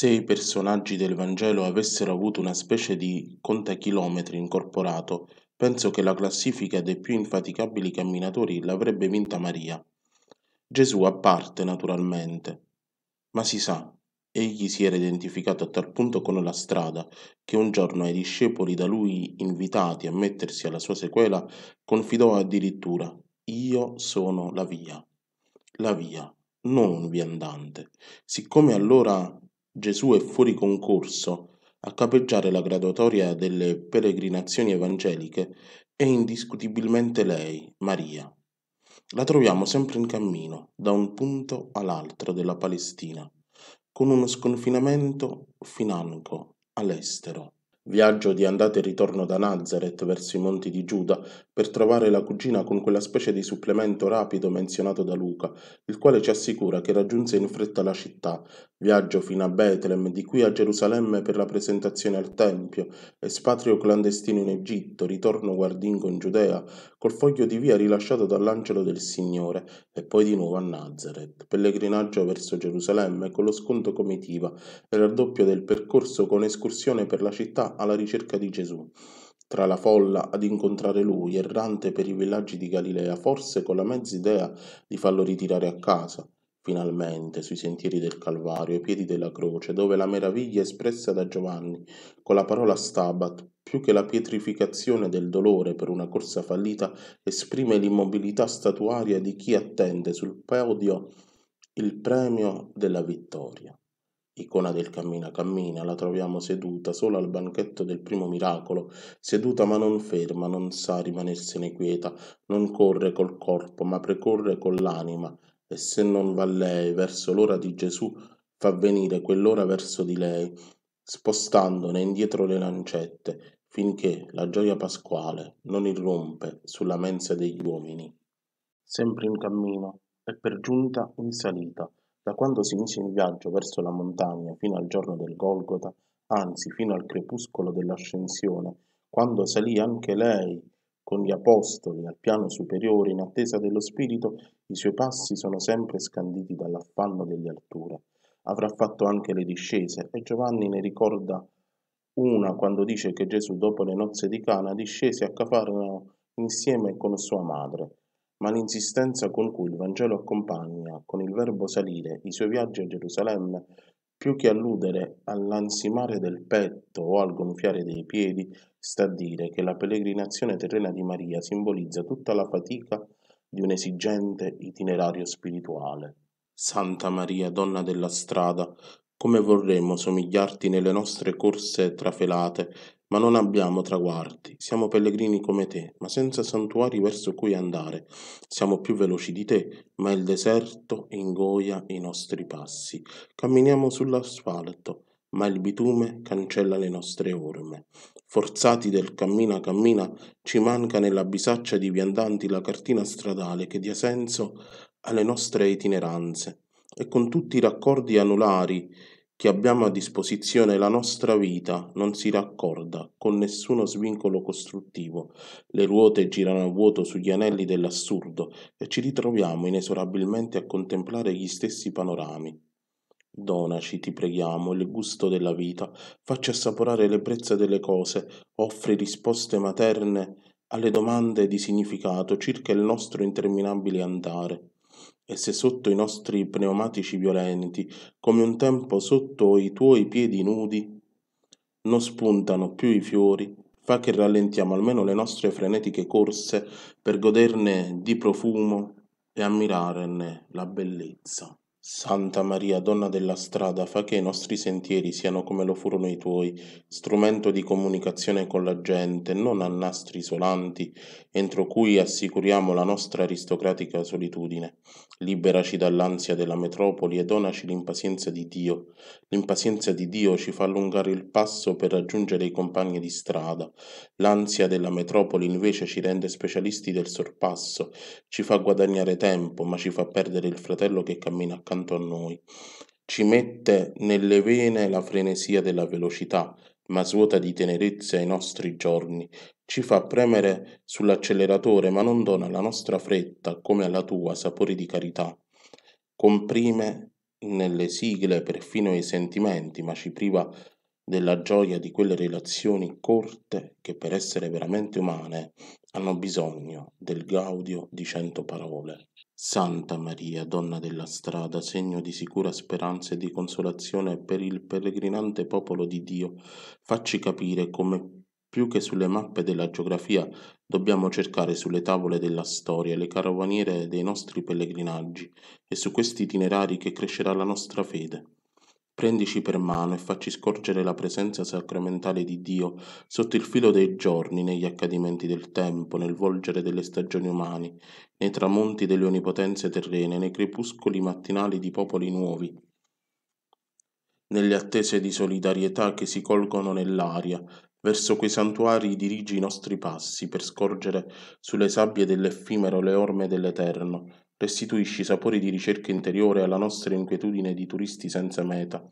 se i personaggi del Vangelo avessero avuto una specie di contachilometri incorporato, penso che la classifica dei più infaticabili camminatori l'avrebbe vinta Maria. Gesù a parte, naturalmente. Ma si sa, egli si era identificato a tal punto con la strada che un giorno ai discepoli da lui invitati a mettersi alla sua sequela confidò addirittura Io sono la via. La via, non un viandante. Siccome allora Gesù è fuori concorso a capeggiare la graduatoria delle pellegrinazioni evangeliche è indiscutibilmente lei, Maria. La troviamo sempre in cammino, da un punto all'altro della Palestina, con uno sconfinamento financo all'estero. Viaggio di andata e ritorno da Nazareth verso i monti di Giuda per trovare la cugina con quella specie di supplemento rapido menzionato da Luca, il quale ci assicura che raggiunse in fretta la città, viaggio fino a Betlem, di qui a Gerusalemme per la presentazione al Tempio, espatrio clandestino in Egitto, ritorno guardingo in Giudea, col foglio di via rilasciato dall'angelo del Signore, e poi di nuovo a Nazareth, pellegrinaggio verso Gerusalemme con lo sconto comitiva e raddoppio del percorso con escursione per la città alla ricerca di Gesù tra la folla ad incontrare lui, errante per i villaggi di Galilea, forse con la mezza idea di farlo ritirare a casa, finalmente, sui sentieri del Calvario, ai piedi della croce, dove la meraviglia espressa da Giovanni con la parola Stabat, più che la pietrificazione del dolore per una corsa fallita, esprime l'immobilità statuaria di chi attende sul podio il premio della vittoria icona del cammina cammina, la troviamo seduta solo al banchetto del primo miracolo, seduta ma non ferma, non sa rimanersene quieta, non corre col corpo, ma precorre con l'anima, e se non va lei verso l'ora di Gesù, fa venire quell'ora verso di lei, spostandone indietro le lancette, finché la gioia pasquale non irrompe sulla mensa degli uomini. Sempre in cammino e per giunta in salita, da quando si mise in viaggio verso la montagna fino al giorno del Golgota, anzi fino al crepuscolo dell'ascensione, quando salì anche lei con gli apostoli al piano superiore in attesa dello Spirito, i suoi passi sono sempre scanditi dall'affanno delle alture. Avrà fatto anche le discese e Giovanni ne ricorda una quando dice che Gesù dopo le nozze di Cana discese a Cafarno insieme con sua madre ma l'insistenza con cui il Vangelo accompagna con il verbo salire i suoi viaggi a Gerusalemme, più che alludere all'ansimare del petto o al gonfiare dei piedi, sta a dire che la pellegrinazione terrena di Maria simbolizza tutta la fatica di un esigente itinerario spirituale. Santa Maria, donna della strada, come vorremmo somigliarti nelle nostre corse trafelate, ma non abbiamo traguardi. Siamo pellegrini come te, ma senza santuari verso cui andare. Siamo più veloci di te, ma il deserto ingoia i nostri passi. Camminiamo sull'asfalto, ma il bitume cancella le nostre orme. Forzati del cammina cammina, ci manca nella bisaccia di viandanti la cartina stradale che dia senso alle nostre itineranze e con tutti i raccordi anulari che abbiamo a disposizione la nostra vita non si raccorda con nessuno svincolo costruttivo. Le ruote girano a vuoto sugli anelli dell'assurdo e ci ritroviamo inesorabilmente a contemplare gli stessi panorami. Donaci, ti preghiamo, il gusto della vita, facci assaporare l'ebbrezza delle cose, offri risposte materne alle domande di significato circa il nostro interminabile andare e se sotto i nostri pneumatici violenti, come un tempo sotto i tuoi piedi nudi, non spuntano più i fiori, fa che rallentiamo almeno le nostre frenetiche corse per goderne di profumo e ammirarne la bellezza. Santa Maria, Donna della strada, fa che i nostri sentieri siano come lo furono i tuoi, strumento di comunicazione con la gente, non a nastri isolanti, entro cui assicuriamo la nostra aristocratica solitudine. Liberaci dall'ansia della metropoli e donaci l'impazienza di Dio. L'impazienza di Dio ci fa allungare il passo per raggiungere i compagni di strada. L'ansia della metropoli invece ci rende specialisti del sorpasso, ci fa guadagnare tempo, ma ci fa perdere il fratello che cammina accanto accanto a noi. Ci mette nelle vene la frenesia della velocità, ma svuota di tenerezza i nostri giorni. Ci fa premere sull'acceleratore, ma non dona alla nostra fretta, come alla tua, sapore di carità. Comprime nelle sigle perfino i sentimenti, ma ci priva della gioia di quelle relazioni corte che per essere veramente umane hanno bisogno del gaudio di cento parole. Santa Maria, Donna della strada, segno di sicura speranza e di consolazione per il pellegrinante popolo di Dio, facci capire come più che sulle mappe della geografia dobbiamo cercare sulle tavole della storia le carovaniere dei nostri pellegrinaggi e su questi itinerari che crescerà la nostra fede. Prendici per mano e facci scorgere la presenza sacramentale di Dio sotto il filo dei giorni, negli accadimenti del tempo, nel volgere delle stagioni umane, nei tramonti delle onnipotenze terrene, nei crepuscoli mattinali di popoli nuovi, nelle attese di solidarietà che si colgono nell'aria, verso quei santuari dirigi i nostri passi per scorgere sulle sabbie dell'effimero le orme dell'eterno, restituisci sapori di ricerca interiore alla nostra inquietudine di turisti senza meta.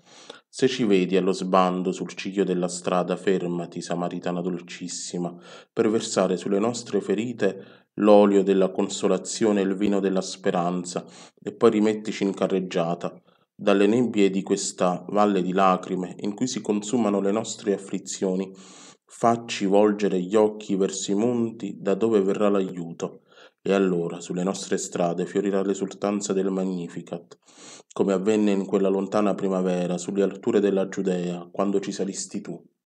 Se ci vedi allo sbando sul ciglio della strada, fermati, Samaritana dolcissima, per versare sulle nostre ferite l'olio della consolazione e il vino della speranza, e poi rimettici in carreggiata. Dalle nebbie di questa valle di lacrime, in cui si consumano le nostre afflizioni, Facci volgere gli occhi verso i monti da dove verrà l'aiuto, e allora sulle nostre strade fiorirà l'esultanza del Magnificat, come avvenne in quella lontana primavera sulle alture della Giudea, quando ci salisti tu.